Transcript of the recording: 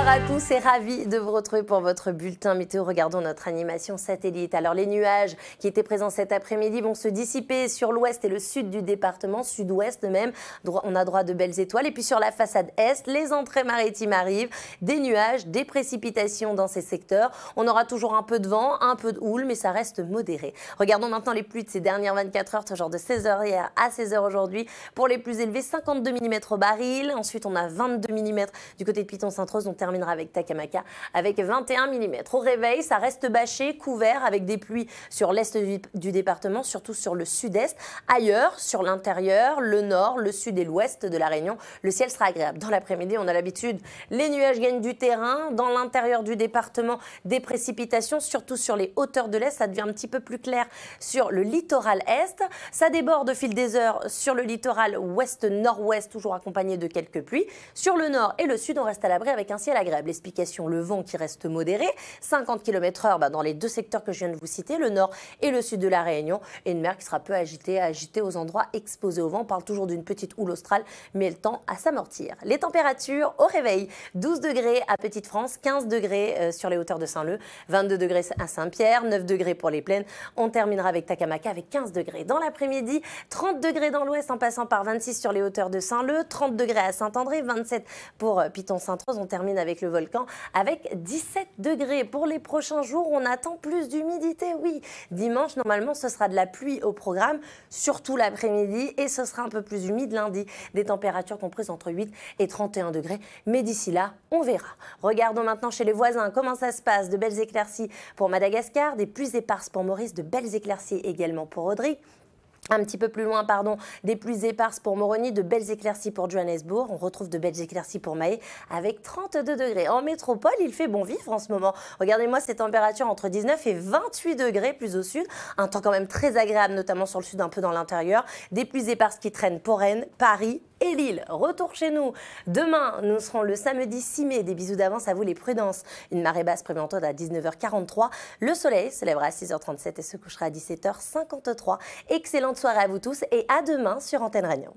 Bonjour à tous et ravi de vous retrouver pour votre bulletin météo. Regardons notre animation satellite. Alors les nuages qui étaient présents cet après-midi vont se dissiper sur l'ouest et le sud du département, sud-ouest même. On a droit de belles étoiles. Et puis sur la façade est, les entrées maritimes arrivent. Des nuages, des précipitations dans ces secteurs. On aura toujours un peu de vent, un peu de houle, mais ça reste modéré. Regardons maintenant les pluies de ces dernières 24 heures, toujours de 16h hier à 16h aujourd'hui. Pour les plus élevés, 52 mm au baril. Ensuite, on a 22 mm du côté de piton saint rose On terminera avec Takamaka avec 21 mm. Au réveil, ça reste bâché, couvert avec des pluies sur l'est du, département, surtout sur le sud-est. Ailleurs, sur l'intérieur, le nord, le sud et l'ouest de la Réunion, le ciel sera agréable. Dans l'après-midi, on a l'habitude, les nuages gagnent du terrain. Dans l'intérieur du département, des précipitations, surtout sur les hauteurs de l'est. Ça devient un petit peu plus clair sur le littoral est. Ça déborde au fil des heures sur le littoral ouest-nord-ouest, toujours accompagné de quelques pluies. Sur le nord et le sud, on reste à l'abri avec un ciel agréable explication, le vent qui reste modéré, 50 km/h bah, dans les deux secteurs que je viens de vous citer, le nord et le sud de la Réunion, et une mer qui sera peu agitée, agitée aux endroits exposés au vent. On parle toujours d'une petite houle australe, mais le temps à s'amortir. Les températures au réveil, 12 degrés à Petite-France, 15 degrés euh, sur les hauteurs de Saint-Leu, 22 degrés à Saint-Pierre, 9 degrés pour les plaines. On terminera avec Takamaka avec 15 degrés dans l'après-midi, 30 degrés dans l'ouest en passant par 26 sur les hauteurs de Saint-Leu, 30 degrés à Saint-André, 27 pour euh, Piton-Saint-Rose. On termine avec avec le volcan, avec 17 degrés. Pour les prochains jours, on attend plus d'humidité, oui. Dimanche, normalement, ce sera de la pluie au programme, surtout l'après-midi, et ce sera un peu plus humide lundi. Des températures comprises entre 8 et 31 degrés. Mais d'ici là, on verra. Regardons maintenant chez les voisins comment ça se passe. De belles éclaircies pour Madagascar, des plus éparses pour Maurice, de belles éclaircies également pour Audrey un petit peu plus loin, pardon, des pluies éparses pour Moroni, de belles éclaircies pour Johannesburg. On retrouve de belles éclaircies pour Mahé avec 32 degrés. En métropole, il fait bon vivre en ce moment. Regardez-moi ces températures entre 19 et 28 degrés plus au sud. Un temps quand même très agréable, notamment sur le sud, un peu dans l'intérieur. Des pluies éparses qui traînent pour Rennes, Paris, et Lille. Retour chez nous. Demain, nous serons le samedi 6 mai. Des bisous d'avance à vous les prudences. Une marée basse prémontoire à 19h43. Le soleil se lèvera à 6h37 et se couchera à 17h53. Excellente soirée à vous tous et à demain sur Antenne Réunion.